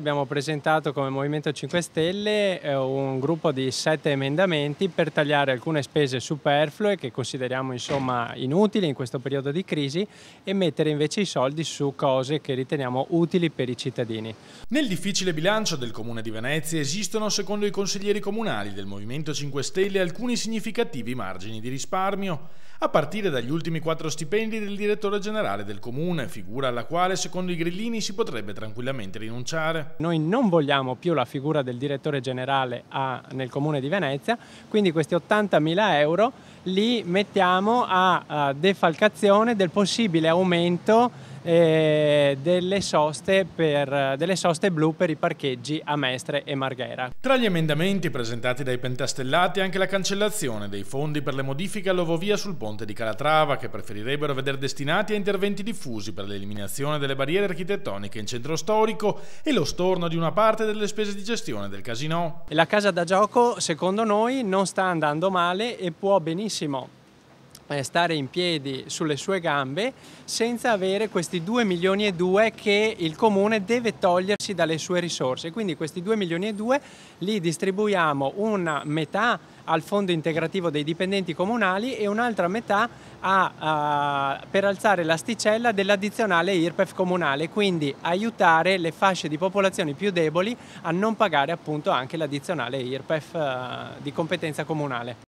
Abbiamo presentato come Movimento 5 Stelle eh, un gruppo di sette emendamenti per tagliare alcune spese superflue che consideriamo insomma inutili in questo periodo di crisi e mettere invece i soldi su cose che riteniamo utili per i cittadini. Nel difficile bilancio del Comune di Venezia esistono, secondo i consiglieri comunali del Movimento 5 Stelle, alcuni significativi margini di risparmio, a partire dagli ultimi quattro stipendi del direttore generale del Comune, figura alla quale, secondo i grillini, si potrebbe tranquillamente rinunciare. Noi non vogliamo più la figura del direttore generale a, nel comune di Venezia, quindi questi 80.000 euro li mettiamo a, a defalcazione del possibile aumento eh, delle, soste per, delle soste blu per i parcheggi a Mestre e Marghera. Tra gli emendamenti presentati dai pentastellati anche la cancellazione dei fondi per le modifiche all'ovovia sul ponte di Calatrava che preferirebbero vedere destinati a interventi diffusi per l'eliminazione delle barriere architettoniche in centro storico e lo storno di una parte delle spese di gestione del casino. La casa da gioco secondo noi non sta andando male e può benissimo eh, stare in piedi sulle sue gambe senza avere questi 2 milioni e 2 che il comune deve togliersi dalle sue risorse. Quindi questi 2 milioni e 2 li distribuiamo una metà al fondo integrativo dei dipendenti comunali e un'altra metà a, a, per alzare l'asticella dell'addizionale IRPEF comunale, quindi aiutare le fasce di popolazione più deboli a non pagare appunto anche l'addizionale IRPEF uh, eh, di competenza comunale.